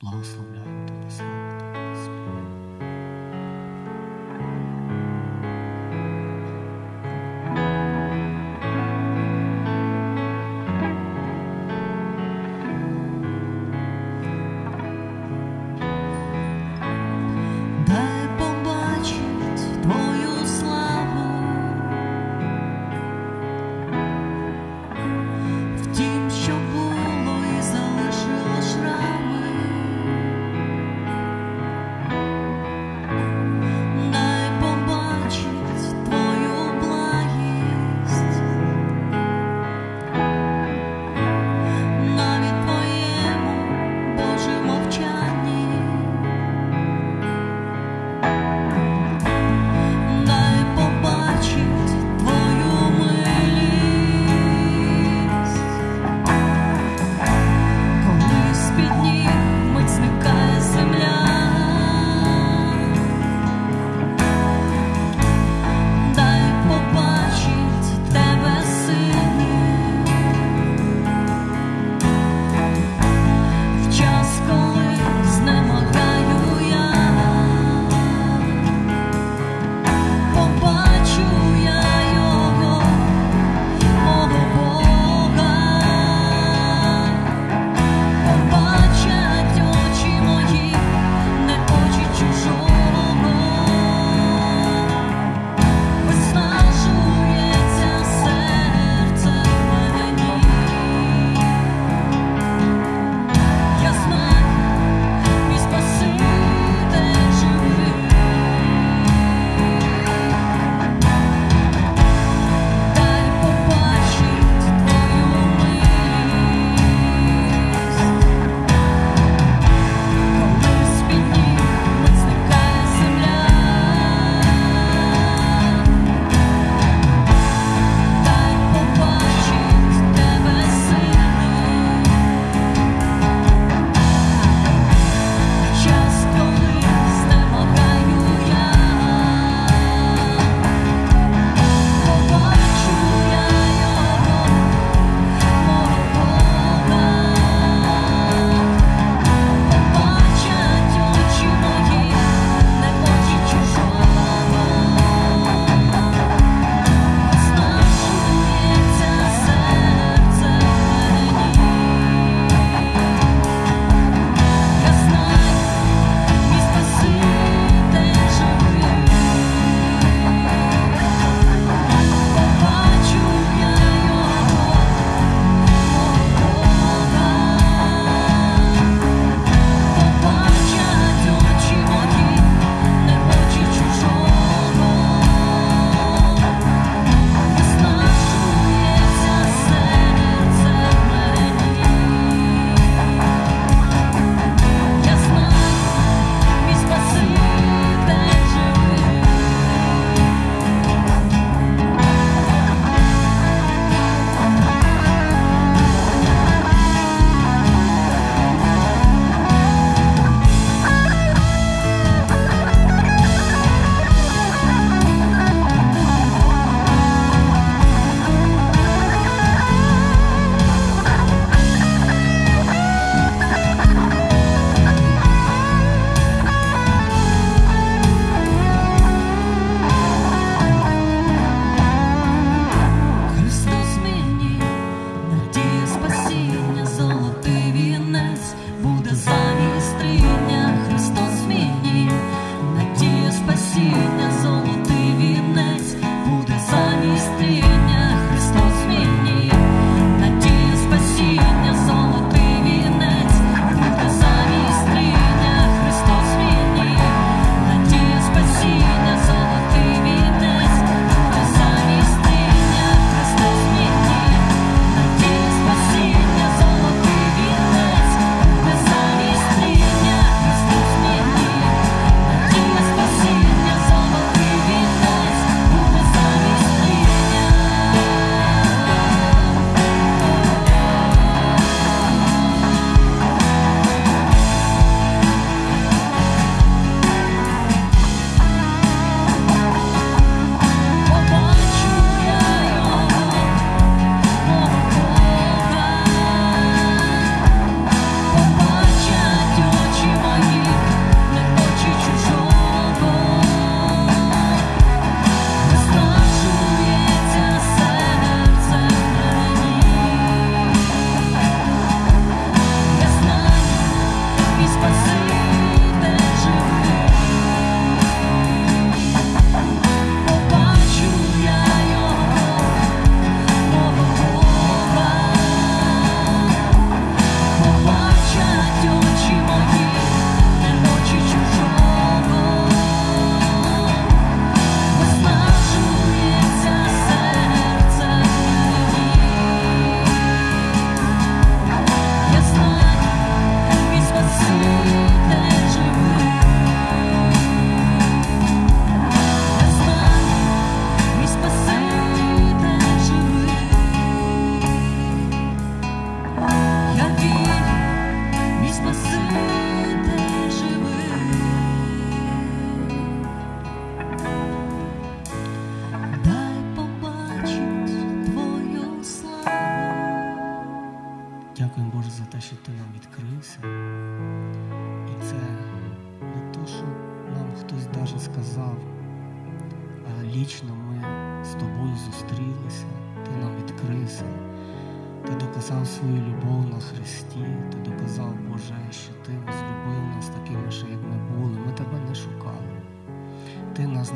老死不了，有的死了。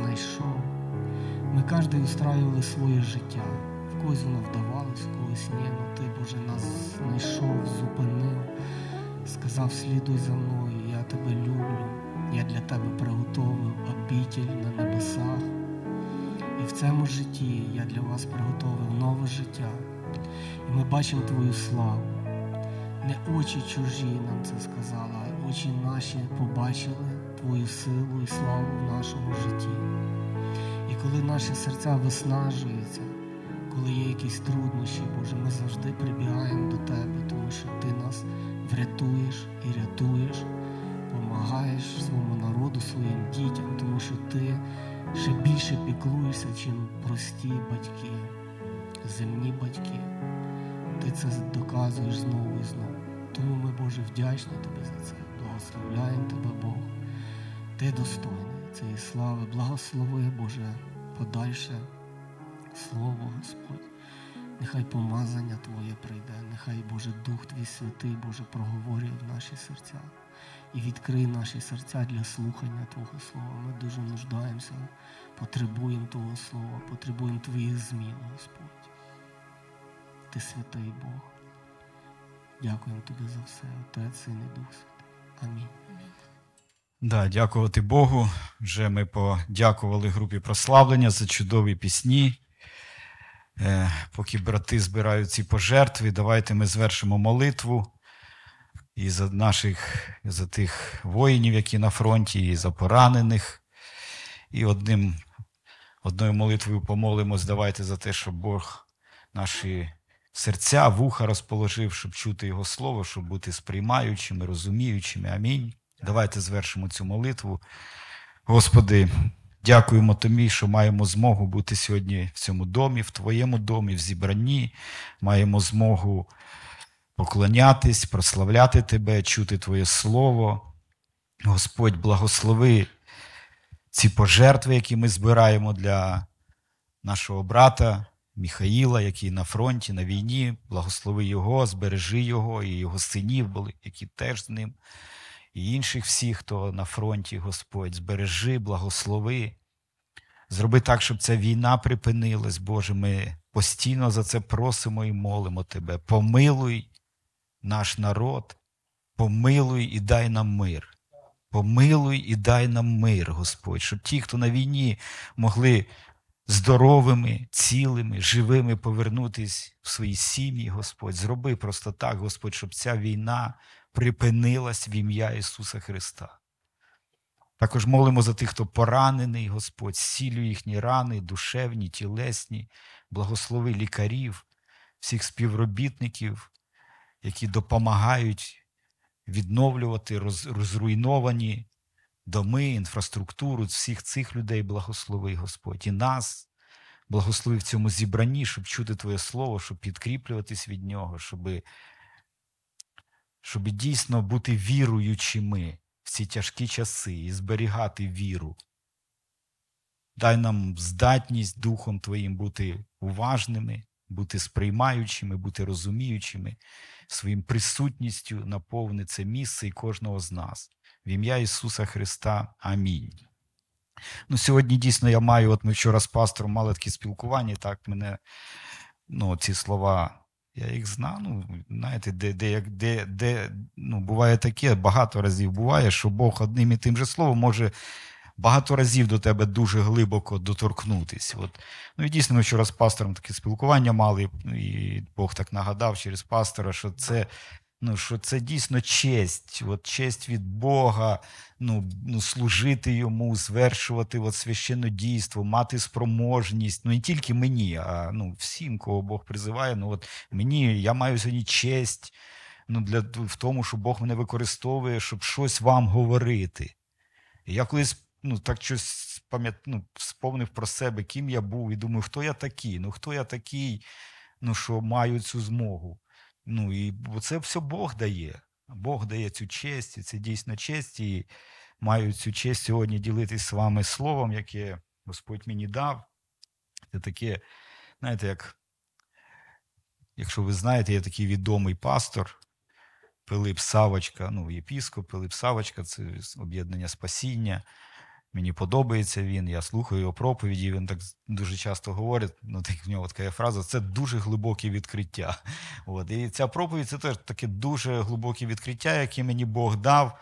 знайшов. Ми кожен устраивали своє життя. В когось воно вдавалось, в когось ні, ну ти типу, Боже нас знайшов, зупинив, сказав, слідуй за мною, я тебе люблю, я для тебе приготовив обітель на небесах. І в цьому житті я для вас приготовив нове життя. І ми бачимо Твою славу. Не очі чужі нам це сказали, а очі наші побачили. Твою силу і славу в нашому житті. І коли наші серця виснажуються, коли є якісь труднощі, Боже, ми завжди прибігаємо до Тебе, тому що Ти нас врятуєш і рятуєш, помагаєш своєму народу, своїм дітям, тому що Ти ще більше піклуєшся, чим прості батьки, земні батьки. Ти це доказуєш знову і знову. Тому ми, Боже, вдячні Тобі за це. Благословляємо Тебе, Бога. Ти достойний цієї слави. Благослови, Боже, подальше Слово, Господь. Нехай помазання Твоє прийде, нехай, Боже, Дух Твій святий, Боже, проговорює в наші серця і відкрий наші серця для слухання Твого Слова. Ми дуже нуждаємося, потребуємо Твого Слова, потребуємо Твоїх змін, Господь. Ти святий Бог. Дякуємо Тобі за все, Отець, Син і Дух Святий. Амінь. Да, Дякувати Богу. Вже ми подякували групі прославлення за чудові пісні. Е, поки брати збирають ці пожертви, давайте ми звершимо молитву і за наших, і за тих воїнів, які на фронті, і за поранених. І одним, одною молитвою помолимось, давайте за те, щоб Бог наші серця, вуха розположив, щоб чути Його слово, щоб бути сприймаючими, розуміючими. Амінь. Давайте звершимо цю молитву. Господи, дякуємо Тобі, що маємо змогу бути сьогодні в цьому домі, в Твоєму домі, в зібранні. Маємо змогу поклонятись, прославляти Тебе, чути Твоє Слово. Господь, благослови ці пожертви, які ми збираємо для нашого брата. Міхаїла, який на фронті, на війні, благослови його, збережи його і його синів, які теж з ним і інших всіх, хто на фронті, Господь, збережи, благослови. Зроби так, щоб ця війна припинилась, Боже. Ми постійно за це просимо і молимо Тебе. Помилуй наш народ, помилуй і дай нам мир. Помилуй і дай нам мир, Господь, щоб ті, хто на війні, могли здоровими, цілими, живими повернутися в свої сім'ї, Господь. Зроби просто так, Господь, щоб ця війна припинилась в ім'я Ісуса Христа. Також молимо за тих, хто поранений, Господь, сілюй їхні рани, душевні, тілесні, благослови лікарів, всіх співробітників, які допомагають відновлювати розруйновані доми, інфраструктуру, всіх цих людей благослови, Господь, і нас благослови в цьому зібранні, щоб чути Твоє Слово, щоб підкріплюватись від Нього, щоб щоб дійсно бути віруючими в ці тяжкі часи і зберігати віру. Дай нам здатність Духом Твоїм бути уважними, бути сприймаючими, бути розуміючими, своїм присутністю наповни це місце і кожного з нас. В ім'я Ісуса Христа. Амінь. Ну, Сьогодні дійсно я маю, от ми вчора з пастором мали таке спілкування, так мене ну, ці слова я їх знав, ну, знаєте, де де, де, де ну, буває таке, багато разів буває, що Бог одним і тим же словом може багато разів до тебе дуже глибоко доторкнутись. От. Ну і дійсно, ми вчора з пастором таке спілкування мали, і Бог так нагадав через пастора, що це Ну, що це дійсно честь, от честь від Бога, ну, ну служити йому, звершувати от священне дійство, мати спроможність. Ну не тільки мені, а ну, всім, кого Бог призиває. Ну от мені я маю сьогодні честь ну, для, в тому, що Бог мене використовує, щоб щось вам говорити. Я колись ну, так щось ну, сповнив про себе, ким я був, і думаю, хто я такий? Ну хто я такий, ну що маю цю змогу. Ну і це все Бог дає. Бог дає цю честь, і це дійсно честь, і маю цю честь сьогодні ділитися з вами словом, яке Господь мені дав. Це таке, знаєте, як, якщо ви знаєте, я такий відомий пастор. Пилип Савочка, ну, єпіскоп, Пилип Савочка, це об'єднання спасіння. Мені подобається він, я слухаю його проповіді. Він так дуже часто говорить. Ну так в нього така фраза це дуже глибоке відкриття. От і ця проповідь це теж таке дуже глибоке відкриття, яке мені Бог дав.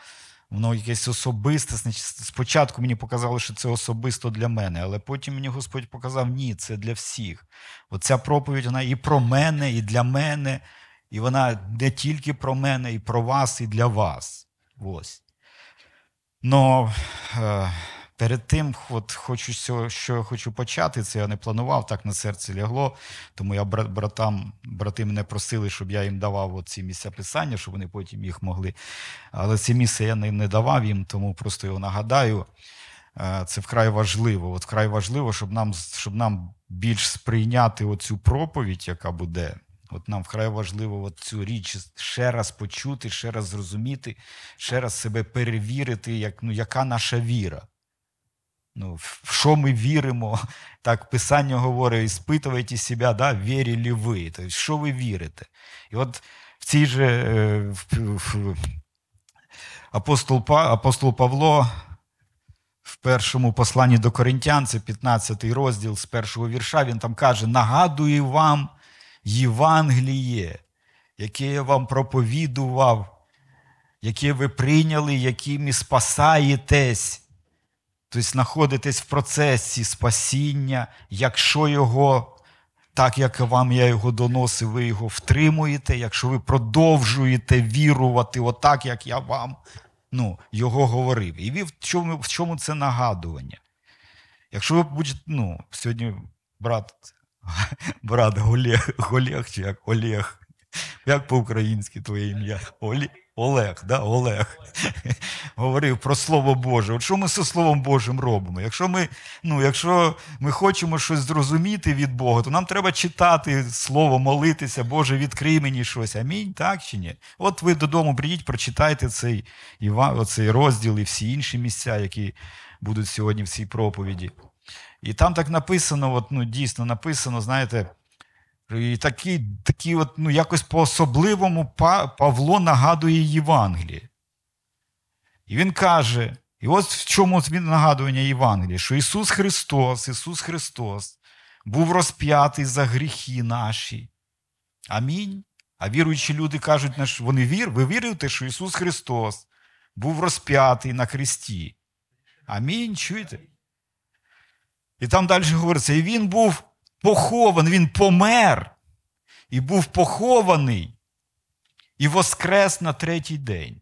Воно якесь особисте. Спочатку мені показали, що це особисто для мене, але потім мені Господь показав, ні, це для всіх. Оця проповідь вона і про мене, і для мене, і вона не тільки про мене, і про вас, і для вас. Ось. Но... Е Перед тим, от, хочу, що я хочу почати, це я не планував, так на серце лягло. Тому я братам, брати мене просили, щоб я їм давав ці місця писання, щоб вони потім їх могли. Але це місце я не, не давав їм, тому просто його нагадаю. Е, це вкрай важливо. От вкрай важливо, щоб нам щоб нам більш сприйняти оцю проповідь, яка буде. От нам вкрай важливо цю річ ще раз почути, ще раз зрозуміти, ще раз себе перевірити, як, ну, яка наша віра ну, в що ми віримо. Так Писання говорить, іспитуйте себе, да, вірили ви, тобто, що ви вірите. І от в цій же е, в, апостол, апостол Павло. В першому посланні до Коринтян, 15 розділ з першого вірша, він там каже: нагадую вам Євангеліє, яке я вам проповідував, яке ви прийняли, якими спасаєтесь тобто знаходитесь в процесі спасіння, якщо його, так як вам я його доносив, ви його втримуєте, якщо ви продовжуєте вірувати, отак, як я вам ну, його говорив. І в чому, в чому це нагадування? Якщо ви будете, ну, сьогодні брат брат Олег, Олег чи як Олег, як по-українськи твоє ім'я? Олег. Олег, да, Олег говорив про Слово Боже. От що ми зі Словом Божим робимо? Якщо ми ну, якщо ми хочемо щось зрозуміти від Бога, то нам треба читати Слово, молитися, Боже, відкрий мені щось. Амінь, так чи ні? От ви додому прийдіть, прочитайте цей оцей розділ і всі інші місця, які будуть сьогодні в цій проповіді. І там так написано: от, ну, дійсно написано, знаєте. Е, і такі, такі от, ну, якось по-особливому Павло нагадує Євангеліє. І він каже: і от в чому він нагадування Євангелія, що Ісус Христос, Ісус Христос був розп'ятий за гріхи наші. Амінь. А віруючі люди кажуть, вони вір, ви вірите, що Ісус Христос був розп'ятий на хресті. Амінь. Чуєте? І там далі говориться, і Він був похований, Він помер і був похований і воскрес на третій день.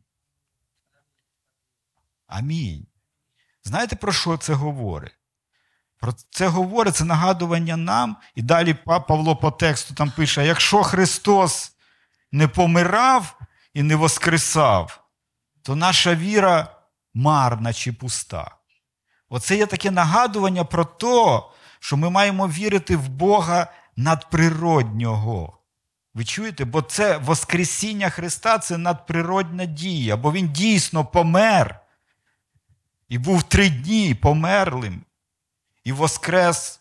Амінь. Знаєте, про що це говорить? Про це говорить це нагадування нам, і далі Павло по тексту там пише: якщо Христос не помирав і не воскресав, то наша віра марна чи пуста. Оце є таке нагадування про те, що ми маємо вірити в Бога надприроднього. Ви чуєте? Бо це Воскресіння Христа це надприродна дія, бо Він дійсно помер. І був три дні померлим, і воскрес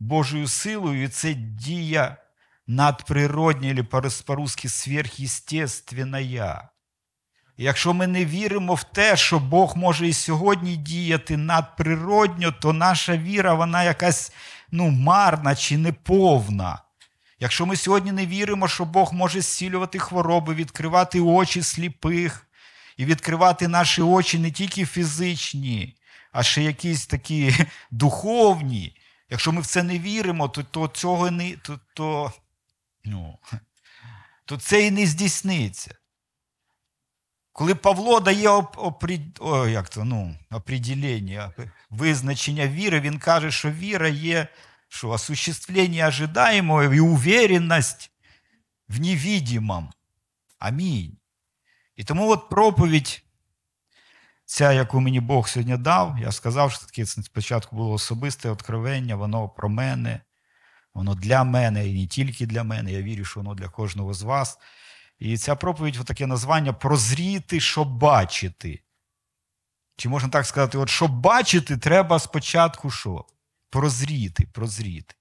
Божою силою, і це дія надприродня, або по-русски сверхъестественная якщо ми не віримо в те, що Бог може і сьогодні діяти надприродньо, то наша віра, вона якась ну, марна чи неповна. Якщо ми сьогодні не віримо, що Бог може зцілювати хвороби, відкривати очі сліпих і відкривати наші очі не тільки фізичні, а ще якісь такі духовні, якщо ми в це не віримо, то то цього не, то, то, ну, то це і не здійсниться. Коли Павло дає опрі... О, як це, ну, определення, визначення віри, він каже, що віра є що осуществлення ожидаємого і уверенність в невидимому. Амінь. І тому от проповідь, ця, яку мені Бог сьогодні дав, я сказав, що таке спочатку було особисте откровення, воно про мене, воно для мене і не тільки для мене. Я вірю, що воно для кожного з вас. І ця проповідь таке названня прозріти, щоб бачити. Чи можна так сказати, от щоб бачити, треба спочатку що? Прозріти, прозріти.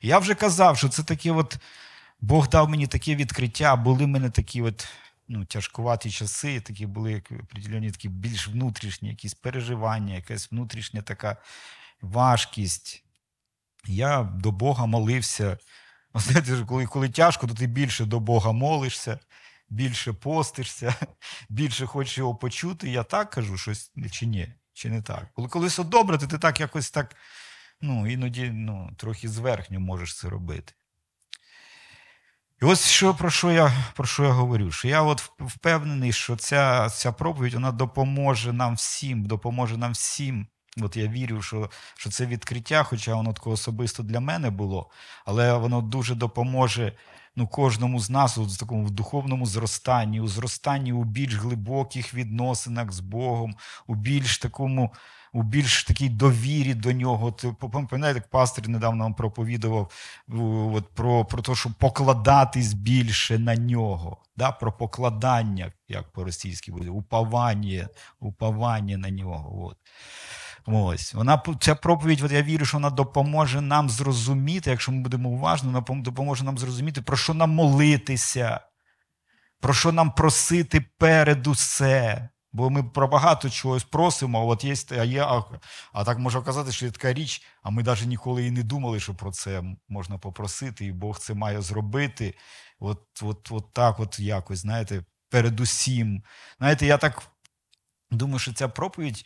Я вже казав, що це таке от, Бог дав мені таке відкриття, були в мене такі от, ну, тяжкуваті часи, такі були як, определені такі більш внутрішні, якісь переживання, якась внутрішня така важкість. Я до Бога молився. Ну, знаєте, коли, коли тяжко, то ти більше до Бога молишся. Більше постишся, більше хочеш його почути, я так кажу щось чи ні, чи не так. Коли коли все добре, то ти так якось так ну, іноді ну, трохи зверхньо можеш це робити. І ось що, про що я про що я говорю? Що я от впевнений, що ця ця проповідь вона допоможе нам всім, допоможе нам всім От я вірю, що що це відкриття, хоча воно таке особисто для мене було, але воно дуже допоможе ну, кожному з нас у такому в духовному зростанні, у зростанні у більш глибоких відносинах з Богом, у більш такому, у більш такій довірі до нього. пам'ятаєте, як пастор недавно вам проповідував от, про про те, щоб покладатись більше на нього, да? про покладання, як по-російськи буде, упавання уповання на нього. От. Ось вона ця проповідь. От я вірю, що вона допоможе нам зрозуміти, якщо ми будемо уважно, вона допоможе нам зрозуміти, про що нам молитися, про що нам просити перед усе. Бо ми про багато чогось просимо, а от є, а є, а, а так можу казати, що є така річ, а ми навіть ніколи і не думали, що про це можна попросити, і Бог це має зробити. От от, от так, от якось, знаєте, передусім. Знаєте, я так думаю, що ця проповідь.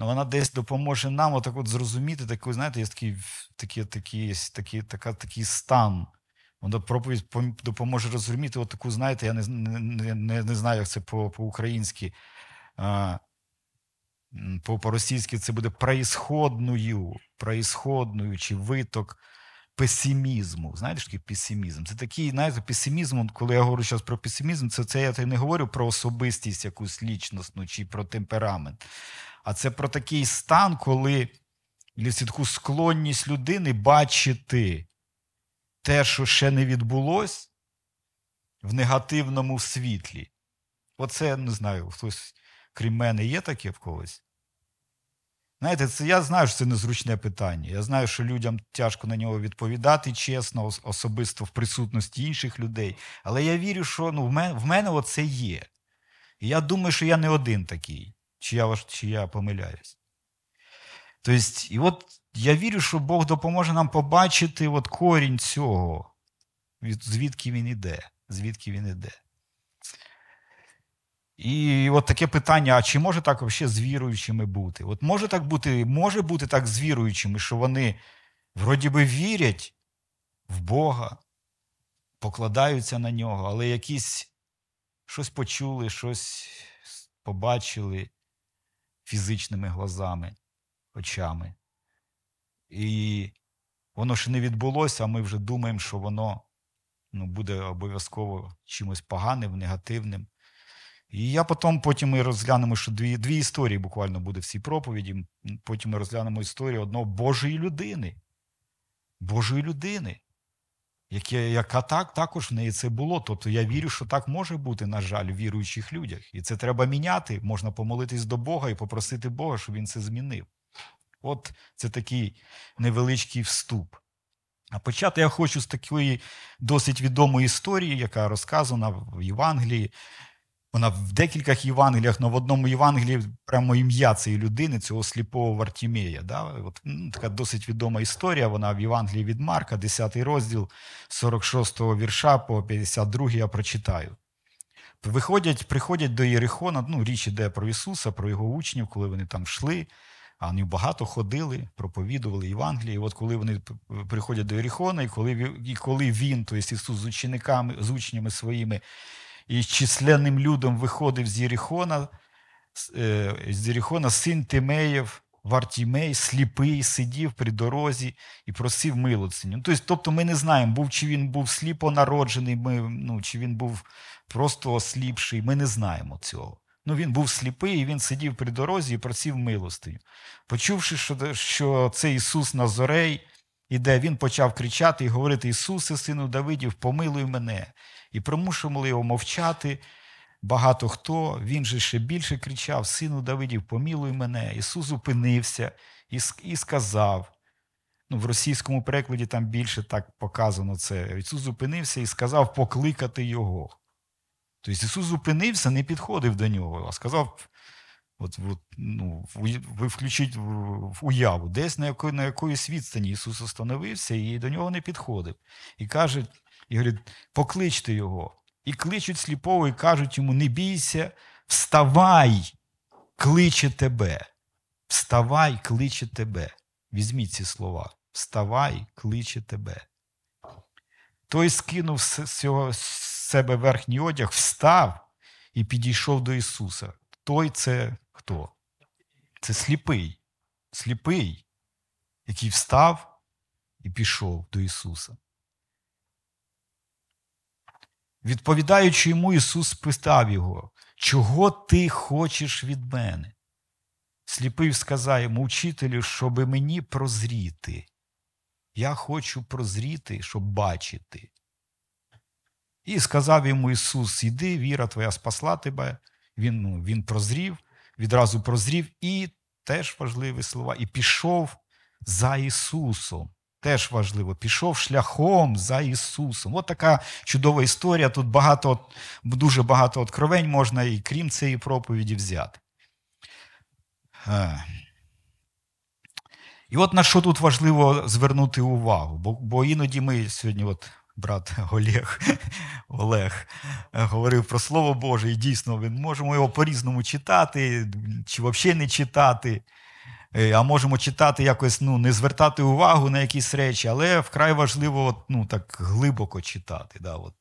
Ну, вона десь допоможе нам отак от зрозуміти, таку, знаєте, є такий такий, такий, такий, така, такий стан. Вона проповідь допоможе розуміти от таку, знаєте, я не не, не, не знаю, як це по-українськи. По-російськи це буде проїсходною, проїсходною чи виток песимізму. Знаєте, що песимізм? Це такий, знаєте, песимізм, коли я говорю зараз про песимізм, це це я не говорю про особистість якусь лічностну чи про темперамент. А це про такий стан, коли таку склонність людини бачити те, що ще не відбулося, в негативному світлі. Оце не знаю, хтось, крім мене, є таке в когось. Знаєте, це я знаю, що це незручне питання. Я знаю, що людям тяжко на нього відповідати чесно, особисто в присутності інших людей. Але я вірю, що ну, в мене в мене оце є. І я думаю, що я не один такий, чи я чи я помиляюсь. Тобто, і от я вірю, що Бог допоможе нам побачити от корінь цього, звідки він іде, звідки він іде. І от таке питання: а чи може так взагалі з віруючими бути? От може так бути, може бути так з віруючими, що вони вроді би вірять в Бога, покладаються на нього, але якісь щось почули, щось побачили фізичними глазами, очами. І воно ще не відбулося, а ми вже думаємо, що воно ну, буде обов'язково чимось поганим, негативним. І я потім, потім ми розглянемо, що дві дві історії буквально буде в цій проповіді. Потім ми розглянемо історію одного Божої людини, Божої людини, яка, яка так також в неї це було. Тобто я вірю, що так може бути, на жаль, в віруючих людях. І це треба міняти. Можна помолитись до Бога і попросити Бога, щоб він це змінив. От це такий невеличкий вступ. А почати я хочу з такої досить відомої історії, яка розказана в Євангелії. Вона в декількох Євангеліях, але в одному Євангелії прямо ім'я цієї людини, цього сліпого Вартімея. Да? От, ну, Така досить відома історія. Вона в Євангелії від Марка, 10 розділ 46-го вірша по 52 я прочитаю. Виходять, Приходять до Єрихона, ну, річ іде про Ісуса, про його учнів, коли вони там йшли, а вони багато ходили, проповідували Євангелії. І от коли вони приходять до Єрихона, і коли і коли він, тобто Ісус з учениками, з учнями своїми і численним людом виходив з Єрихона, е, з Єрихона син Тимеєв, Вартімей, сліпий, сидів при дорозі і просив милостиню. Ну, тобто, тобто ми не знаємо, був, чи він був сліпо народжений, ми, ну, чи він був просто осліпший. Ми не знаємо цього. Ну, Він був сліпий, і він сидів при дорозі і просив милостиню. Почувши, що що це Ісус Назорей, іде, він почав кричати і говорити: Ісусе, сину Давидів, помилуй мене і примушували його мовчати. Багато хто, він же ще більше кричав: Сину Давидів, помілуй мене. Ісус зупинився і і сказав. Ну, В російському перекладі там більше так показано це. Ісус зупинився і сказав покликати Його. Тобто Ісус зупинився, не підходив до нього, а сказав: от, от, ну, ви включіть уяву, десь на якої, на якоїсь відстані Ісус остановився і до нього не підходив. І каже, і говорить, покличте його. І кличуть сліпого, і кажуть йому: не бійся, вставай, кличе тебе. Вставай, кличе тебе. Візьміть ці слова. Вставай, кличе тебе. Той скинув з себе верхній одяг, встав і підійшов до Ісуса. Той це хто? Це сліпий, сліпий, який встав і пішов до Ісуса. Відповідаючи йому, Ісус спитав його, чого ти хочеш від мене? Сліпий сказав йому, учителю, щоби мені прозріти. Я хочу прозріти, щоб бачити. І сказав йому Ісус: Іди, віра твоя спасла тебе. Він ну, він прозрів, відразу прозрів, і теж важливі слова, і пішов за Ісусом. Теж важливо, пішов шляхом за Ісусом. От така чудова історія. Тут багато, дуже багато откровень можна і крім цієї проповіді взяти. Е. І от на що тут важливо звернути увагу? Бо бо іноді ми сьогодні, от брат Олег Олег е, говорив про Слово Боже, і дійсно ми можемо його по-різному читати, чи взагалі не читати. Е, а можемо читати якось, ну, не звертати увагу на якісь речі, але вкрай важливо от, ну, так глибоко читати. Да, от.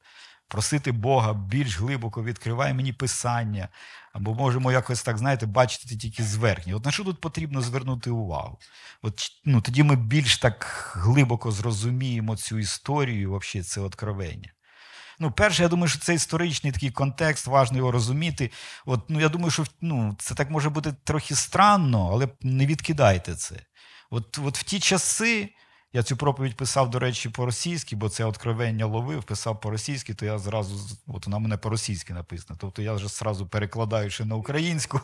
Просити Бога більш глибоко відкривай мені писання, або можемо якось так, знаєте, бачити тільки зверхні. От на що тут потрібно звернути увагу? От ну, Тоді ми більш так глибоко зрозуміємо цю історію, взагалі це откровення. Ну, перше, я думаю, що це історичний такий контекст, важливо його розуміти. От, ну, Я думаю, що ну, це так може бути трохи странно, але не відкидайте це. От, От в ті часи. Я цю проповідь писав, до речі, по-російськи, бо це откровення ловив, писав по-російськи, то я зразу, от вона мене по-російськи написана. Тобто я вже зразу перекладаю ще на українську,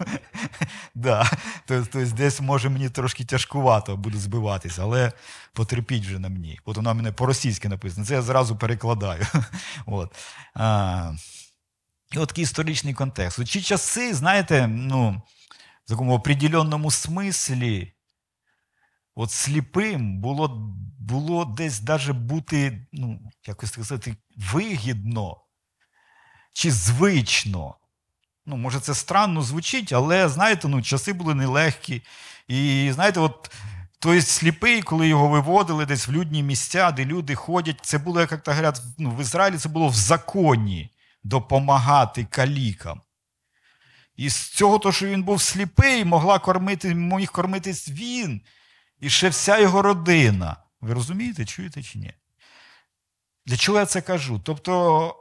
да, тобто, тобто десь може мені трошки тяжкувато буду збиватися, але потерпіть вже на мені. От вона мене по-російськи написана, це я зразу перекладаю. От. А, І от такий історичний контекст. У Чи часи, знаєте, ну, в такому определенному смислі от сліпим було було десь даже бути, ну, якось так сказати, вигідно чи звично. Ну, Може, це странно звучить, але знаєте, ну, часи були нелегкі. І знаєте, от той сліпий, коли його виводили десь в людні місця, де люди ходять, це було, як то говорять, ну, в Ізраїлі це було в законі допомагати калікам. І з цього, то, що він був сліпий, могла кормити, міг кормитись він і ще вся його родина. Ви розумієте, чуєте чи ні? Для чого я це кажу? Тобто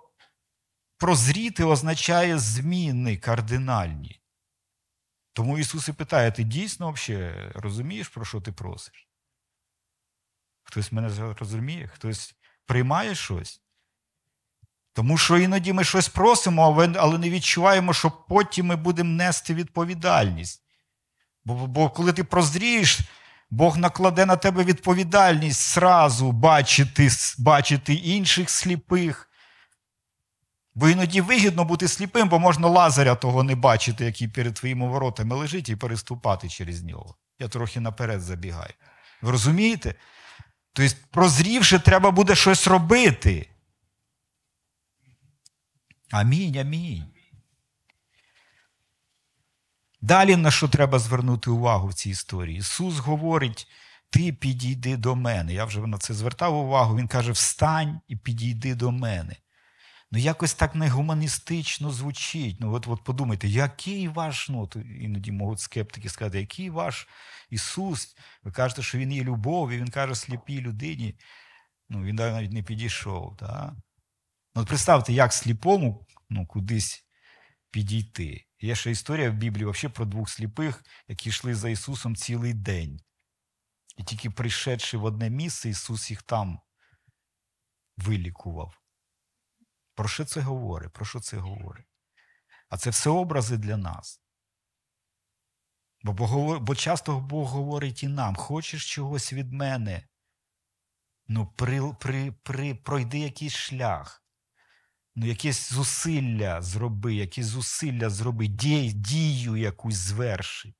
прозріти означає зміни кардинальні. Тому Ісус і питає, ти дійсно взагалі розумієш, про що ти просиш? Хтось мене розуміє, хтось приймає щось. Тому що іноді ми щось просимо, але не відчуваємо, що потім ми будемо нести відповідальність. Бо, бо коли ти прозрієш. Бог накладе на тебе відповідальність сразу бачити, бачити інших сліпих. Бо іноді вигідно бути сліпим, бо можна лазаря того не бачити, який перед твоїми воротами лежить, і переступати через нього. Я трохи наперед забігаю. Ви розумієте? Тобто, прозрівши, треба буде щось робити. Амінь, амінь. Далі на що треба звернути увагу в цій історії? Ісус говорить: Ти підійди до мене. Я вже на це звертав увагу. Він каже: Встань і підійди до мене. Ну, якось так негуманістично звучить. Ну, от от подумайте, який ваш, ну іноді можуть скептики сказати, який ваш Ісус? Ви кажете, що Він є любов, і Він каже сліпій людині. Ну, Він навіть не підійшов. Да? Ну, от Представте, як сліпому ну, кудись підійти. Є ще історія в Біблії вообще про двох сліпих, які йшли за Ісусом цілий день. І тільки прийшедши в одне місце, Ісус їх там вилікував. Про що це говорить? Про що це говорить? А це все образи для нас. Бо бо часто Бог говорить і нам: хочеш чогось від мене, ну при, при, при, пройди якийсь шлях ну, якісь зусилля зроби, якісь зусилля зроби, дій, дію якусь зверши.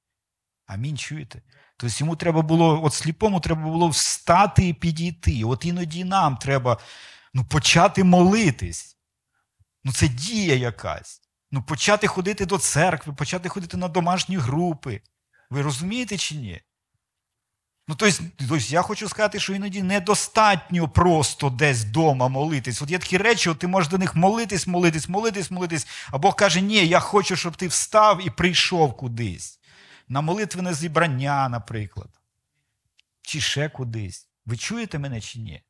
Амінь чуєте? Тобто йому треба було, от сліпому треба було встати і підійти. От іноді нам треба ну, почати молитись. Ну, це дія якась. Ну, Почати ходити до церкви, почати ходити на домашні групи. Ви розумієте чи ні? Ну, тобто, есть, я хочу сказати, що іноді недостатньо просто десь вдома молитись. От є такі речі, от ти можеш до них молитись, молитись, молитись, молитись. А Бог каже, ні, я хочу, щоб ти встав і прийшов кудись. На молитвене зібрання, наприклад. Чи ще кудись. Ви чуєте мене чи ні?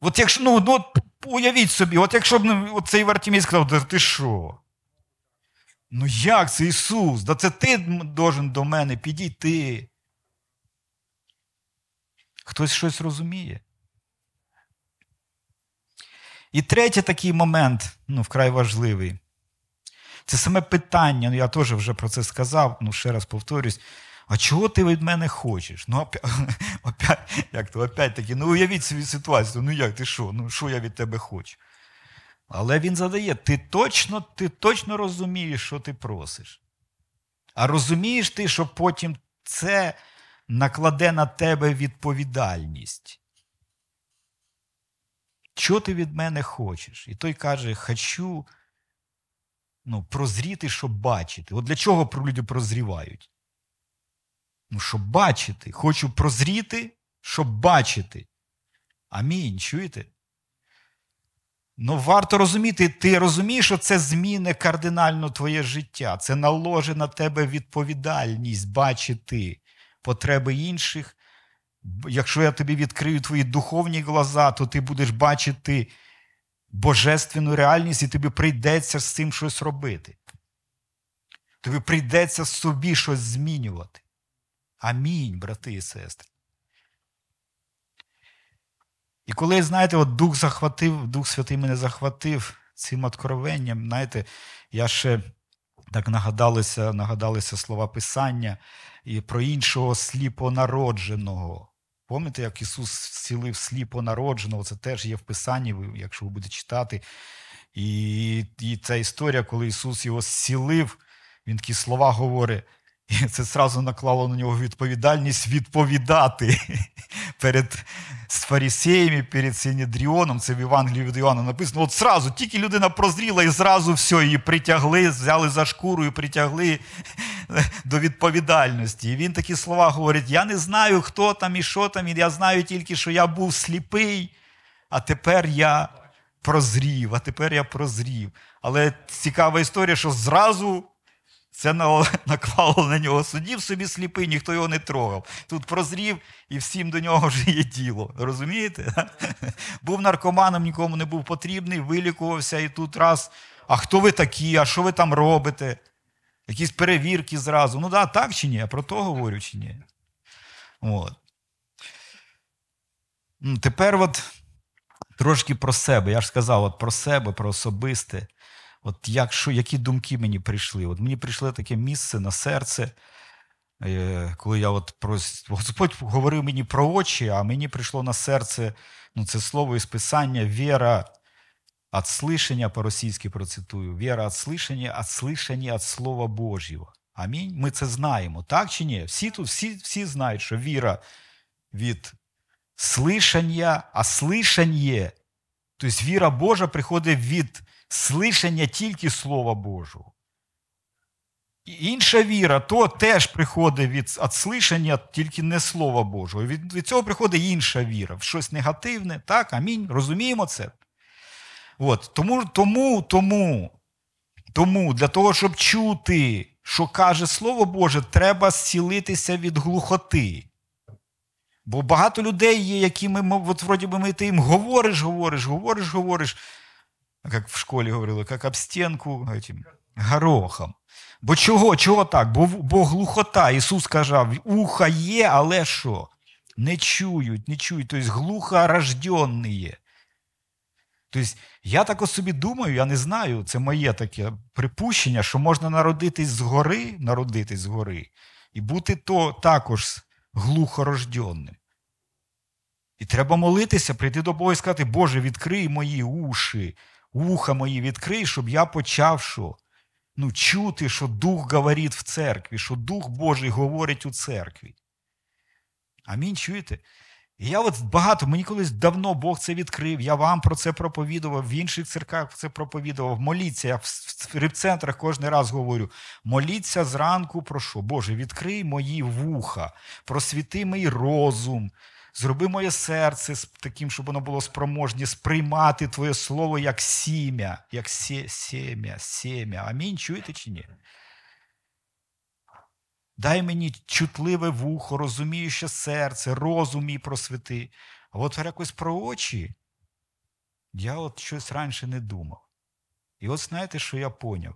От якщо, ну, ну уявіть собі, от якщо б ну, цей Вартімій сказав, да ти що? Ну як це Ісус? Да це ти должен до мене підійти хтось щось розуміє. І третій такий момент, ну, вкрай важливий, це саме питання, ну я теж вже про це сказав, ну ще раз повторюсь, а чого ти від мене хочеш? Ну, опять, як то, опять таки, ну уявіть собі ситуацію, ну як ти що? Ну що я від тебе хочу? Але він задає: ти точно, ти точно розумієш, що ти просиш. А розумієш ти, що потім це накладе на тебе відповідальність. Що ти від мене хочеш? І той каже: Хочу ну, прозріти, щоб бачити. От для чого люди прозрівають? Ну, щоб бачити. Хочу прозріти, щоб бачити. Амінь. Чуєте? Ну, варто розуміти, ти розумієш, що це зміни кардинально твоє життя. Це наложена на тебе відповідальність бачити потреби інших. Якщо я тобі відкрию твої духовні глаза, то ти будеш бачити божественну реальність, і тобі прийдеться з цим щось робити. Тобі прийдеться собі щось змінювати. Амінь, брати і сестри. І коли, знаєте, от Дух захватив, Дух Святий мене захватив цим откровенням, знаєте, я ще так нагадалися, нагадалися слова Писання, і про іншого сліпонародженого. Пам'ятаєте, як Ісус зцілив сліпонародженого? Це теж є в Писанні, якщо ви будете читати. І і ця історія, коли Ісус його зцілив, Він такі слова говорить: і це сразу наклало на нього відповідальність відповідати перед фарисеями, перед Синедріоном. Це в Євангелії від Іоанна написано. От сразу, тільки людина прозріла, і зразу все, її притягли, взяли за шкуру і притягли до відповідальності. І він такі слова говорить: Я не знаю, хто там і що там, і я знаю тільки, що я був сліпий, а тепер я прозрів, а тепер я прозрів. Але цікава історія, що зразу. Це наклало на нього судів собі сліпий, ніхто його не трогав. Тут прозрів і всім до нього вже є діло. Розумієте? Був наркоманом, нікому не був потрібний, вилікувався і тут раз. А хто ви такі, а що ви там робите? Якісь перевірки зразу. Ну да, так чи ні? Я про то говорю чи ні. От. Тепер от трошки про себе. Я ж сказав, от про себе, про особисте. От як, що, які думки мені прийшли? От мені прийшло таке місце на серце, е, коли я от про Господь говорив мені про очі, а мені прийшло на серце ну, це слово із Писання, віра от слышання, по-російськи процитую, віра от слышання, от слышання від Слова Божого. Амінь. Ми це знаємо, так чи ні? Всі тут, всі, всі знають, що віра від слышання, а слишання, тобто віра Божа приходить від слишання тільки Слова Божого. Інша віра то теж приходить від від слишання тільки не Слова Божого. Від від цього приходить інша віра, в щось негативне. Так, амінь. Розуміємо це. От, Тому, тому, тому, тому, для того, щоб чути, що каже Слово Боже, треба зцілитися від глухоти. Бо багато людей є, які ми, от, вроді би, ми ти їм говориш, говориш, говориш, говориш, як в школі говорили, як об стінку этим, горохом. Бо чого, чого так? Бо бо глухота. Ісус казав, уха є, але що? Не чують, не чують, тобто глухорожденні є. Тобто, я так от собі думаю, я не знаю, це моє таке припущення, що можна народитись згори, народитись згори, і бути то також глухорожденним. І треба молитися, прийти до Бога і сказати, Боже, відкрий мої уші, вуха мої відкрий, щоб я почав що? Ну, чути, що Дух говорить в церкві, що Дух Божий говорить у церкві. Амінь чуєте? І я от багато, мені колись давно Бог це відкрив, я вам про це проповідував, в інших церквах це проповідував. Моліться, я в репцентрах кожен раз говорю: моліться зранку, прошу, Боже, відкрий мої вуха, просвіти мій розум. Зроби моє серце таким, щоб воно було спроможне сприймати Твоє слово як сім'я, як сє, сім'я, сім'я. Амінь. Чуєте чи ні? Дай мені чутливе вухо, розуміюче серце, розум і просвіти. А от якось про очі я от щось раніше не думав. І от знаєте, що я поняв?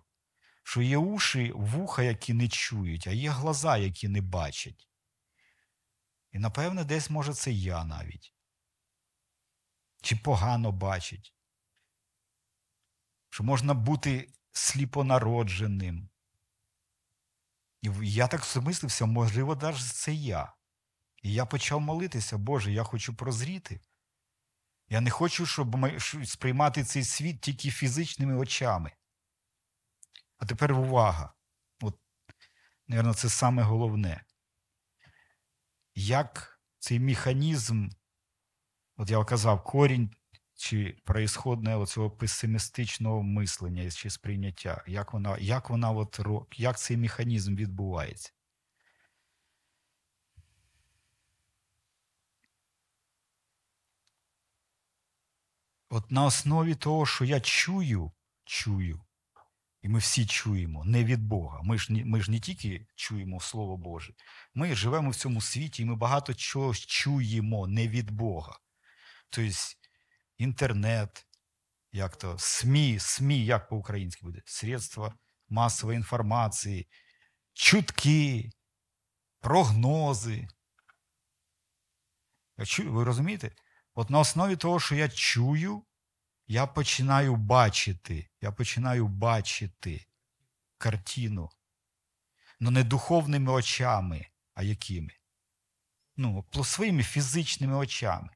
Що є уші, вуха, які не чують, а є глаза, які не бачать. І, напевне, десь, може, це я навіть. Чи погано бачить, що можна бути сліпонародженим. І я так замислився, можливо, навіть це я. І я почав молитися, Боже, я хочу прозріти. Я не хочу, щоб сприймати цей світ тільки фізичними очами. А тепер увага. От, мабуть, це саме головне як цей механізм, от я казав, корінь чи проїсходне цього песимістичного мислення чи сприйняття, як вона, як вона от, як цей механізм відбувається. От на основі того, що я чую, чую, і ми всі чуємо не від Бога. Ми ж ми ж не тільки чуємо Слово Боже, ми живемо в цьому світі, і ми багато чого чуємо не від Бога. Тобто інтернет, як то СМІ, СМІ, як по-українськи буде, средства масової інформації, чутки, прогнози. Ви розумієте? От на основі того, що я чую, я починаю бачити, я починаю бачити картину. Ну не духовними очами, а якими? Ну, своїми фізичними очами.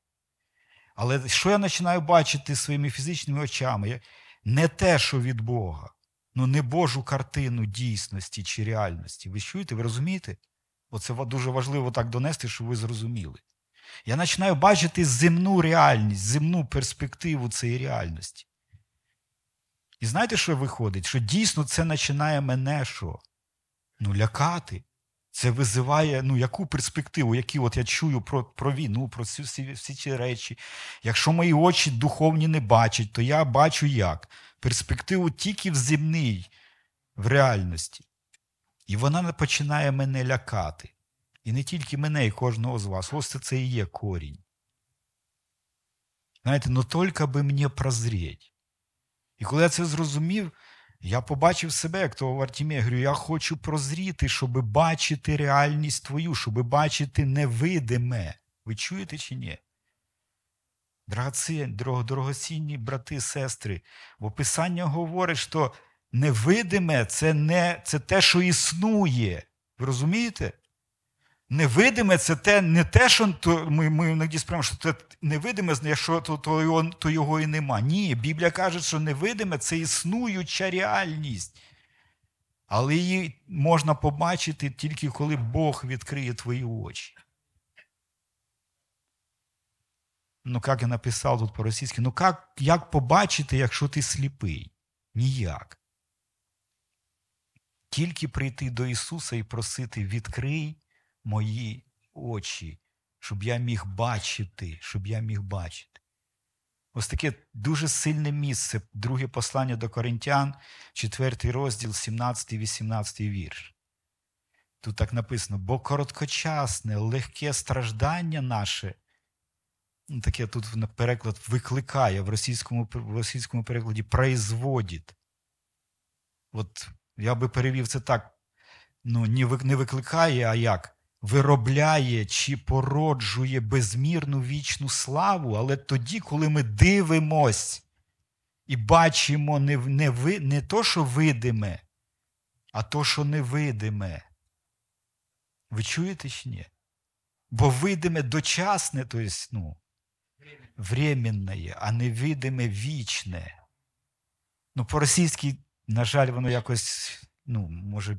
Але що я починаю бачити своїми фізичними очами? Не те, що від Бога, ну не Божу картину дійсності чи реальності. Ви чуєте, ви розумієте? Оце дуже важливо так донести, щоб ви зрозуміли. Я починаю бачити земну реальність, земну перспективу цієї реальності. І знаєте, що виходить? Що дійсно це починає мене що? Ну, лякати. Це визиває ну, яку перспективу, які от я чую про про війну, про всі, всі всі, ці речі. Якщо мої очі духовні не бачать, то я бачу як? Перспективу тільки в земній, в реальності. І вона починає мене лякати. І не тільки мене, і кожного з вас. Власне, це і є корінь. Знаєте, ну тільки би мені прозріть. І коли я це зрозумів, я побачив себе, як того Вартімія, говорю, я хочу прозріти, щоб бачити реальність твою, щоб бачити невидиме. Ви чуєте чи ні? Дорогоцінні брати, сестри, бо Писання говорить, що невидиме це, не, це те, що існує. Ви розумієте? Невидиме це те, не те, що то, ми ми іноді сприймаємо, що це невидиме, якщо то, то, його, то його і нема. Ні, Біблія каже, що невидиме це існуюча реальність. Але її можна побачити тільки коли Бог відкриє твої очі. Ну, як я написав тут по-російськи, ну як, як побачити, якщо ти сліпий? Ніяк. Тільки прийти до Ісуса і просити, відкрий мої очі, щоб я міг бачити, щоб я міг бачити. Ось таке дуже сильне місце, друге послання до Коринтян, 4 розділ, 17, 18 вірш. Тут так написано: бо короткочасне, легке страждання наше. Ну, Таке тут переклад викликає в російському в російському перекладі производить. От я би перевів це так: ну, не викликає, а як? виробляє чи породжує безмірну вічну славу, але тоді, коли ми дивимось і бачимо не не, не то, що видиме, а то, що невидиме. Ви чуєте чи ні? Бо видиме дочасне, то ну, временне, а невидиме вічне. Ну, по-російськи, на жаль, воно якось, ну, може,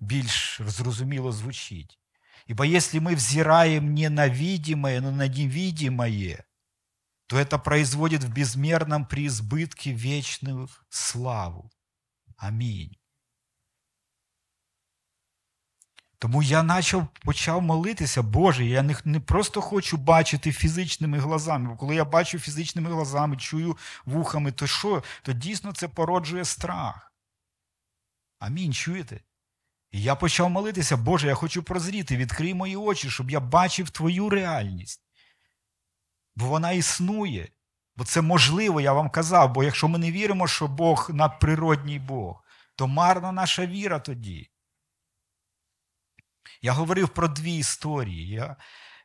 більш зрозуміло звучить. Ибо если мы взираем не на видимое, но на невидимое, то это производит в безмерном преизбытке вечную славу. Аминь. Тому я начал, почав молитися, Боже, я не, не просто хочу бачити фізичними глазами. Бо коли я бачу фізичними глазами, чую вухами, то що? То дійсно це породжує страх. Амінь. Чуєте? І я почав молитися, Боже, я хочу прозріти, відкрий мої очі, щоб я бачив твою реальність. Бо вона існує, бо це можливо, я вам казав. Бо якщо ми не віримо, що Бог надприродній Бог, то марна наша віра тоді. Я говорив про дві історії. Я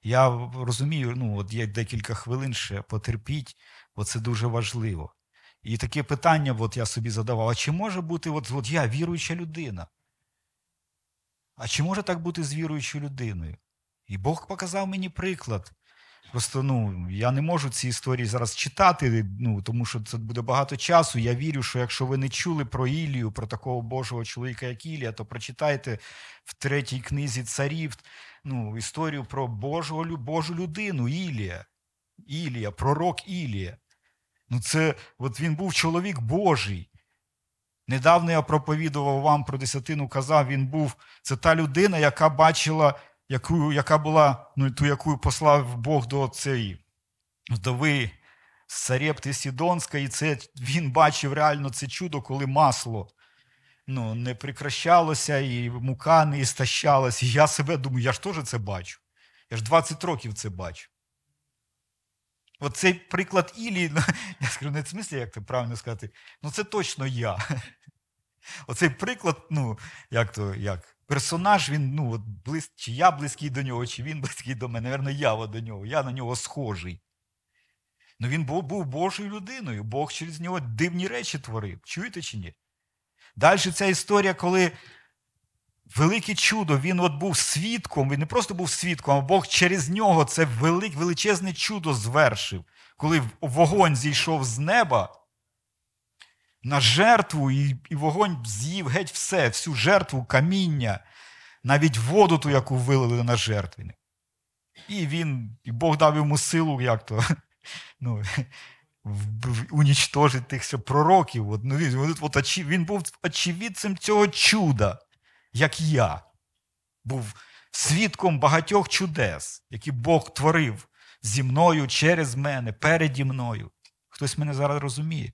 я розумію, ну, от є декілька хвилин ще потерпіть, бо це дуже важливо. І таке питання от я собі задавав: а чи може бути, от, от я віруюча людина? а чи може так бути з віруючою людиною? І Бог показав мені приклад. Просто ну, я не можу ці історії зараз читати, ну, тому що це буде багато часу. Я вірю, що якщо ви не чули про Ілію, про такого Божого чоловіка, як Ілія, то прочитайте в третій книзі царів ну, історію про Божого, Божу людину Ілія. Ілія, пророк Ілія. Ну, це, от Він був чоловік Божий. Недавно я проповідував вам про десятину, казав, він був. Це та людина, яка бачила, яку, яка була, ну, ту, яку послав Бог до цієї вдови Сарепти Сідонська, і це він бачив реально це чудо, коли масло ну, не прикращалося, і мука не істощалась. І я себе думаю, я ж теж це бачу. Я ж 20 років це бачу. От цей приклад Ілії, ну, я скажу, не в смислі, як це правильно сказати, ну це точно я. Оцей приклад, ну, як то, як, персонаж, він, ну, от близ, чи я близький до нього, чи він близький до мене. Наверно, я от до нього, я на нього схожий. Ну він був, був Божою людиною, Бог через нього дивні речі творив. Чуєте чи ні? Далі ця історія, коли велике чудо, він от був свідком, він не просто був свідком, а Бог через нього це велик, величезне чудо звершив, коли вогонь зійшов з неба на жертву, і і вогонь з'їв геть все, всю жертву, каміння, навіть воду, ту, яку вилили на жертві. І він, і Бог дав йому силу, як то. ну, унічтожить тих пророків. Ну, він був очевидцем цього чуда як я, був свідком багатьох чудес, які Бог творив зі мною, через мене, переді мною. Хтось мене зараз розуміє.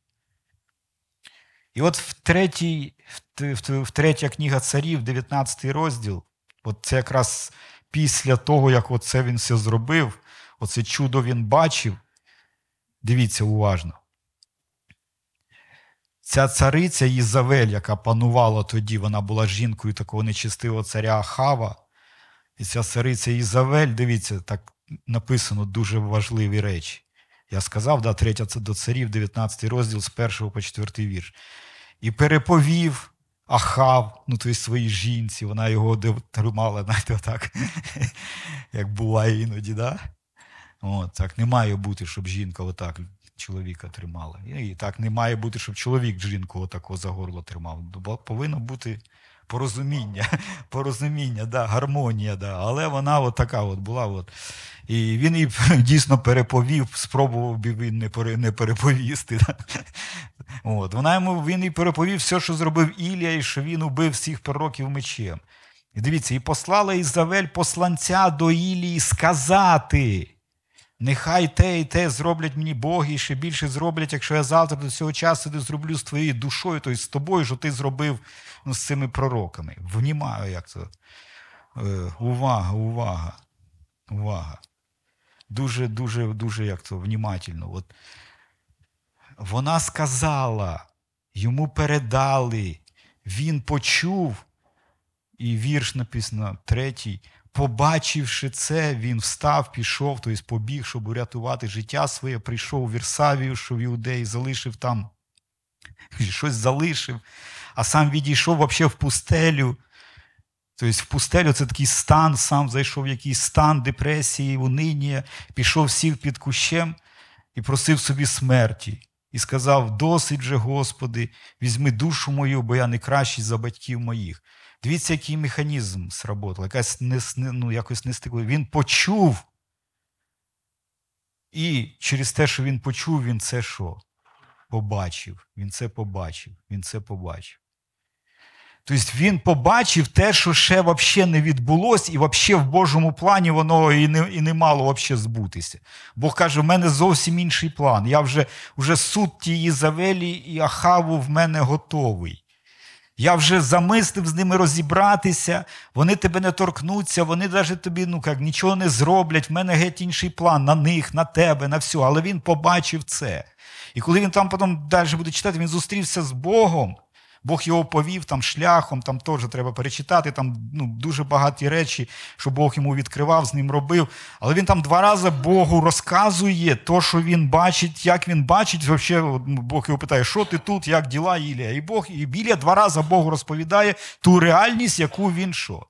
І от в третій, в третя книга царів, 19 розділ, от це якраз після того, як оце він все зробив, оце чудо він бачив. Дивіться уважно. Ця цариця Ізавель, яка панувала тоді, вона була жінкою такого нечистивого царя Ахава. І ця цариця Ізавель, дивіться, так написано дуже важливі речі. Я сказав, да, третя до царів, 19 розділ з 1 по 4 вірш. І переповів Ахав, ну тобто своїй жінці, вона його тримала, знаєте, так, як буває іноді. да? От, Так не має бути, щоб жінка отак чоловіка тримала. І так не має бути, щоб чоловік жінку отако за горло тримав. Ну, бо Повинно бути порозуміння, порозуміння, да, гармонія. Да. Але вона от така от була. От. І він її дійсно переповів, спробував би він не переповісти. Да. От. Вона йому він їй переповів все, що зробив Ілія, і що він убив всіх пророків мечем. І дивіться, і послала Ізавель посланця до Ілії сказати. Нехай те і те зроблять мені Боги, і ще більше зроблять, якщо я завтра до цього часу не зроблю з твоєю душою, то й з тобою, що ти зробив ну, з цими пророками. Внімаю, як це. Е, увага, увага, увага. Дуже, дуже, дуже як це, внімательно. От. Вона сказала, йому передали, він почув, і вірш написано третій. Побачивши це, він встав, пішов, тобто побіг, щоб урятувати життя своє, прийшов у Вірсавію, що в Іудеї, залишив там, щось залишив, а сам відійшов взагалі в пустелю. Тобто в пустелю це такий стан, сам зайшов в якийсь стан депресії, унині, пішов, сів під кущем і просив собі смерті. І сказав: Досить же, Господи, візьми душу мою, бо я не кращий за батьків моїх. Дивіться, який механізм сработав, якась не, ну, якось не стикли. Він почув. І через те, що він почув, він це що? Побачив. Він це побачив. Він це побачив. Тобто він побачив те, що ще взагалі не відбулося, і взагалі в Божому плані воно і не і не мало взагалі збутися. Бог каже, в мене зовсім інший план. Я вже вже суд тієї завелі і ахаву в мене готовий. Я вже замислив з ними розібратися, вони тебе не торкнуться, вони навіть тобі ну, як, нічого не зроблять, в мене геть інший план на них, на тебе, на все. Але він побачив це. І коли він там потім далі буде читати, він зустрівся з Богом. Бог його повів там шляхом, там теж треба перечитати, там ну, дуже багаті речі, що Бог йому відкривав, з ним робив. Але він там два рази Богу розказує то, що він бачить, як він бачить. Взагалі, ну, Бог його питає, що ти тут, як діла Ілія? І Бог і Ілія два рази Богу розповідає ту реальність, яку він що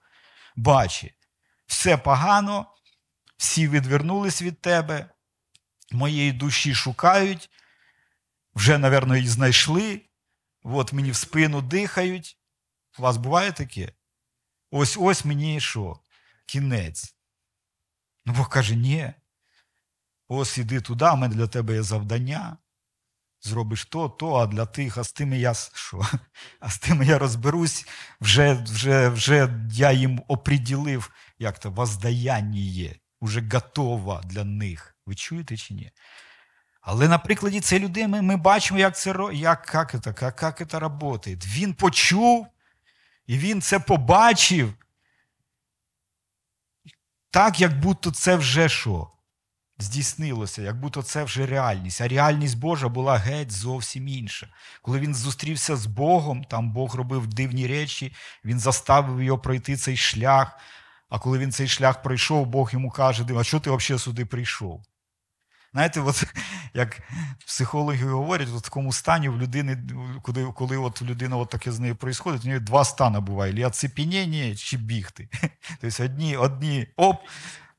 бачить. Все погано, всі відвернулись від тебе, моєї душі шукають, вже, мабуть, її знайшли, от мені в спину дихають. У вас буває таке? Ось ось мені що? Кінець. Ну Бог каже, ні. Ось іди туди, у мене для тебе є завдання. Зробиш то, то, а для тих, а з тими я що? А з тими я розберусь, вже вже, вже я їм оприділив, як то воздаяння, уже готово для них. Ви чуєте чи ні? Але на прикладі цієї людини ми бачимо, як це як, як, це, як, як це працює. Він почув і він це побачив. Так, як будто це вже що? Здійснилося, як будто це вже реальність. А реальність Божа була геть зовсім інша. Коли він зустрівся з Богом, там Бог робив дивні речі, він заставив його пройти цей шлях. А коли він цей шлях пройшов, Бог йому каже: а що ти взагалі сюди прийшов? Знаєте, от як психологи говорять, в такому стані в людини, коли коли от людина от таке з нею відбувається, у неї два стани буває: оцепенення чи бігти. Тобто одні одні оп,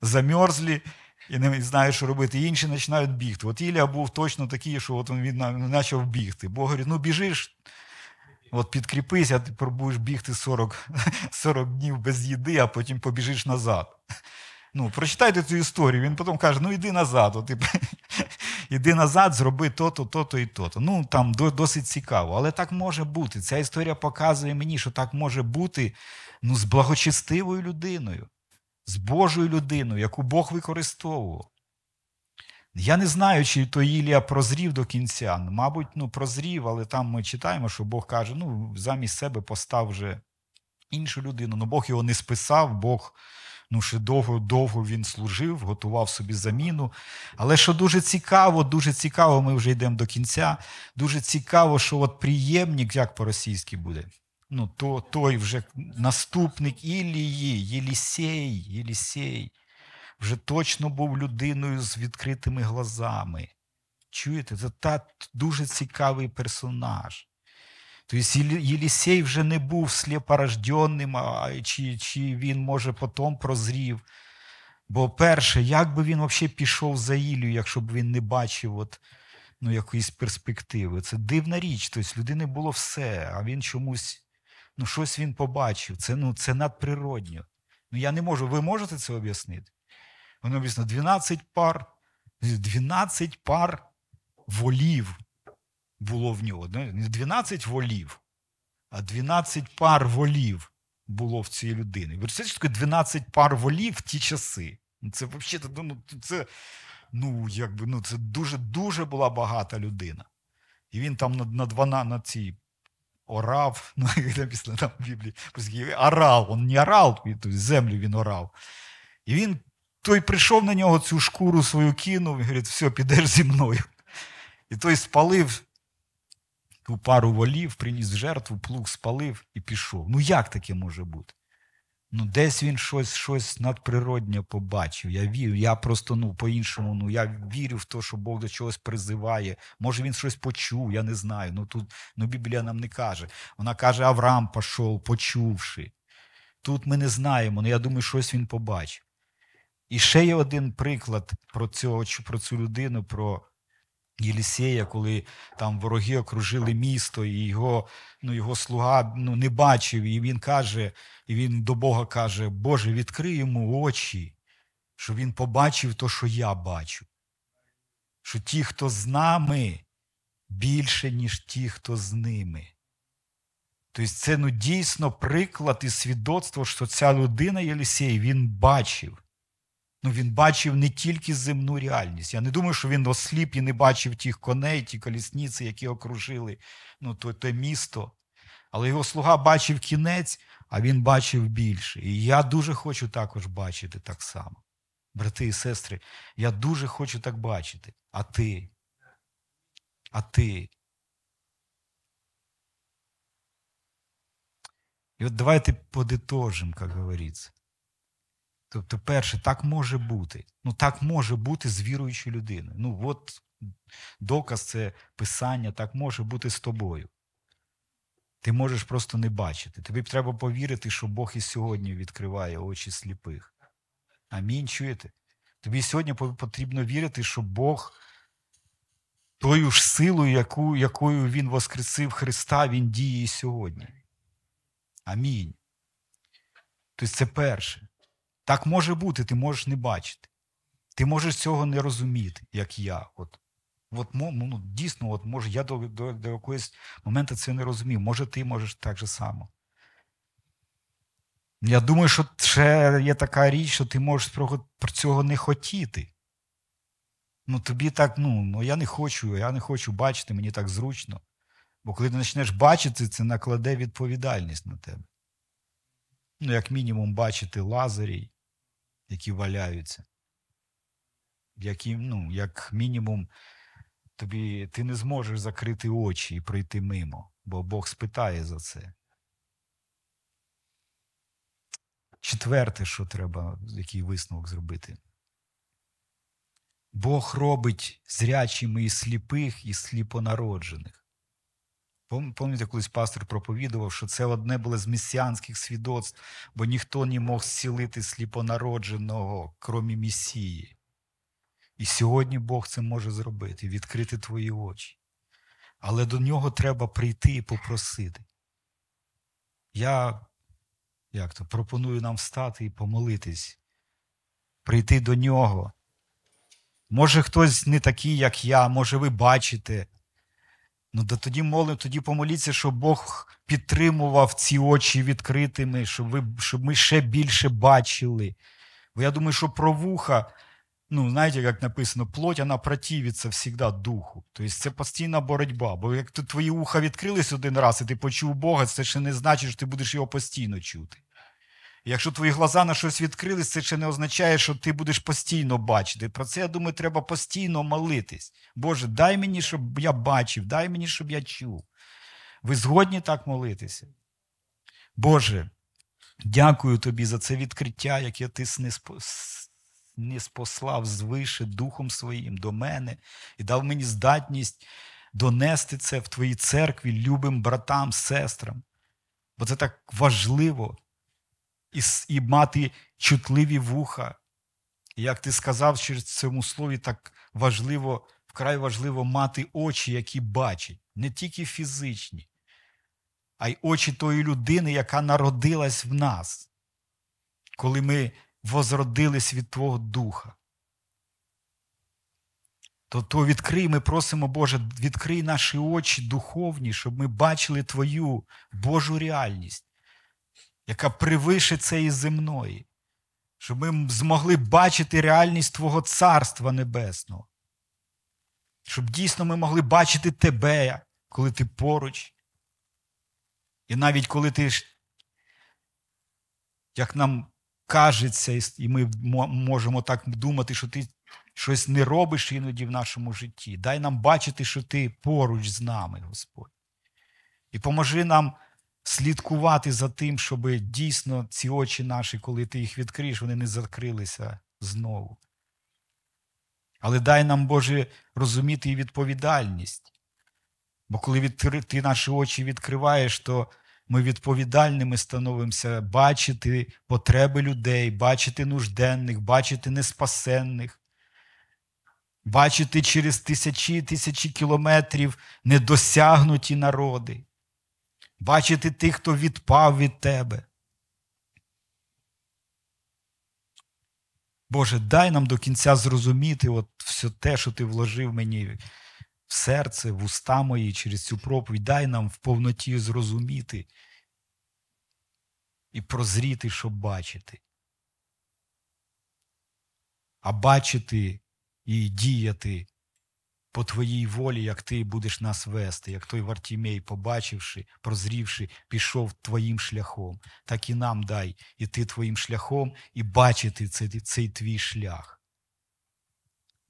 замерзлі. І не знає, що робити, інші починають бігти. От Ілля був точно такий, що от він почав бігти. Бог говорить, ну біжиш, от підкріпись, а ти пробуєш бігти 40 40 днів без їди, а потім побіжиш назад. Ну, прочитайте цю історію. Він потім каже: ну йди назад, от, типу, іди назад, зроби то-то, то-то і то-то. Ну там досить цікаво. Але так може бути. Ця історія показує мені, що так може бути ну, з благочестивою людиною, з Божою людиною, яку Бог використовував. Я не знаю, чи то Ілія прозрів до кінця. Мабуть, ну, прозрів, але там ми читаємо, що Бог каже: ну, замість себе постав вже іншу людину. Ну Бог його не списав, Бог. Ну, ще довго-довго він служив, готував собі заміну. Але що дуже цікаво, дуже цікаво, ми вже йдемо до кінця. Дуже цікаво, що от приємник, як по-російськи буде, ну, то, той вже наступник Ілії, Єлісей, Єлісей, вже точно був людиною з відкритими глазами. Чуєте, це та дуже цікавий персонаж. Тобто Єлісей вже не був сліпорожденним, а чи, чи він, може, потім прозрів. Бо перше, як би він взагалі пішов за Ілію, якщо б він не бачив от, ну, якоїсь перспективи? Це дивна річ. Тобто людини було все, а він чомусь ну, щось він побачив. Це ну, це надприродньо. Ну, Я не можу, ви можете це об'яснити? Воно об'яснено 12 пар, 12 пар волів було в нього. Не 12 волів, а 12 пар волів було в цій людини. Ви таке 12 пар волів в ті часи. Ну, це взагалі ну, це, ну, якби, ну, це дуже-дуже була багата людина. І він там на на, двана, на цій орав, ну, написано там в Біблії, орав, він не орав, землю він орав. І він той прийшов на нього цю шкуру свою кинув і говорить, все, підеш зі мною. І той спалив ту пару волів, приніс жертву, плуг спалив і пішов. Ну як таке може бути? Ну, десь він щось щось надприроднє побачив. Я вірю, я просто ну, по-іншому, ну я вірю в те, що Бог до чогось призиває. Може, він щось почув, я не знаю. Ну тут ну, Біблія нам не каже. Вона каже, Авраам пішов, почувши. Тут ми не знаємо, але ну, я думаю, щось він побачив. І ще є один приклад про цього, про цю людину, про Єлісея, коли там вороги окружили місто, і його ну, його слуга ну, не бачив, і він каже, і він до Бога каже: Боже, відкрий йому очі, щоб він побачив те, що я бачу. Що ті, хто з нами, більше, ніж ті, хто з ними. Тобто це ну, дійсно приклад і свідоцтво, що ця людина Єлісей, він бачив ну, він бачив не тільки земну реальність. Я не думаю, що він осліп і не бачив тих коней, ті колісниці, які окружили ну, то, те місто. Але його слуга бачив кінець, а він бачив більше. І я дуже хочу також бачити так само. Брати і сестри, я дуже хочу так бачити. А ти? А ти? І от давайте подитожимо, як говориться. Тобто, перше, так може бути. Ну, так може бути з віруючою людиною. Ну, от доказ це писання, так може бути з тобою. Ти можеш просто не бачити. Тобі треба повірити, що Бог і сьогодні відкриває очі сліпих. Амінь. Чуєте? Тобі сьогодні потрібно вірити, що Бог тою ж силою, яку, якою Він воскресив Христа, Він діє і сьогодні. Амінь. Тобто це перше. Так може бути, ти можеш не бачити. Ти можеш цього не розуміти, як я. От от ну, ну, дійсно, от може, я до до, до якогось моменту це не розумів. Може, ти можеш так же само. Я думаю, що ще є така річ, що ти можеш про цього не хотіти. Ну, тобі так, ну, ну я не хочу, я не хочу бачити, мені так зручно. Бо коли ти почнеш бачити, це накладе відповідальність на тебе. Ну, як мінімум, бачити лазарій, які валяються. Які, ну, Як мінімум, тобі ти не зможеш закрити очі і пройти мимо, бо Бог спитає за це. Четверте, що треба, який висновок зробити. Бог робить зрячими і сліпих, і сліпонароджених. Помните, колись пастор проповідував, що це одне було з месіанських свідоцтв, бо ніхто не мог зцілити сліпонародженого, крім Месії. І сьогодні Бог це може зробити, відкрити твої очі. Але до нього треба прийти і попросити. Я як то, пропоную нам встати і помолитись, прийти до нього. Може, хтось не такий, як я, може, ви бачите. Ну да тоді молимо, тоді помоліться, щоб Бог підтримував ці очі відкритими, щоб ви, щоб ми ще більше бачили. Бо я думаю, що про вуха, ну, знаєте, як написано, плоть вона противиться завжди духу. Тобто це постійна боротьба. Бо як твої вуха відкрились один раз, і ти почув Бога, це ще не значить, що ти будеш його постійно чути. Якщо твої глаза на щось відкрились, це ще не означає, що ти будеш постійно бачити. Про це я думаю, треба постійно молитись. Боже, дай мені, щоб я бачив, дай мені, щоб я чув. Ви згодні так молитися? Боже, дякую тобі за це відкриття, яке ти не спослав звише Духом Своїм до мене і дав мені здатність донести це в твоїй церкві любим братам, сестрам. Бо це так важливо і і мати чутливі вуха. як ти сказав, через цьому слові так важливо, вкрай важливо мати очі, які бачать, не тільки фізичні, а й очі тої людини, яка народилась в нас, коли ми возродились від Твого Духа. То, то відкрий, ми просимо, Боже, відкрий наші очі духовні, щоб ми бачили Твою Божу реальність яка превише цієї земної, щоб ми змогли бачити реальність Твого Царства Небесного, щоб дійсно ми могли бачити Тебе, коли ти поруч. І навіть коли ти, як нам кажеться, і ми можемо так думати, що ти щось не робиш іноді в нашому житті, дай нам бачити, що ти поруч з нами, Господь. І поможи нам слідкувати за тим, щоб дійсно ці очі наші, коли ти їх відкриєш, вони не закрилися знову. Але дай нам, Боже, розуміти і відповідальність. Бо коли ти наші очі відкриваєш, то ми відповідальними становимося бачити потреби людей, бачити нужденних, бачити неспасенних, бачити через тисячі і тисячі кілометрів недосягнуті народи бачити тих, хто відпав від тебе. Боже, дай нам до кінця зрозуміти от все те, що ти вложив мені в серце, в уста мої через цю проповідь, дай нам в повноті зрозуміти і прозріти, щоб бачити. А бачити і діяти по твоїй волі, як ти будеш нас вести, як той Вартімей, побачивши, прозрівши, пішов твоїм шляхом, так і нам дай іти твоїм шляхом і бачити цей, цей твій шлях.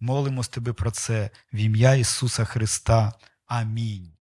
Молимось тебе про це в ім'я Ісуса Христа. Амінь.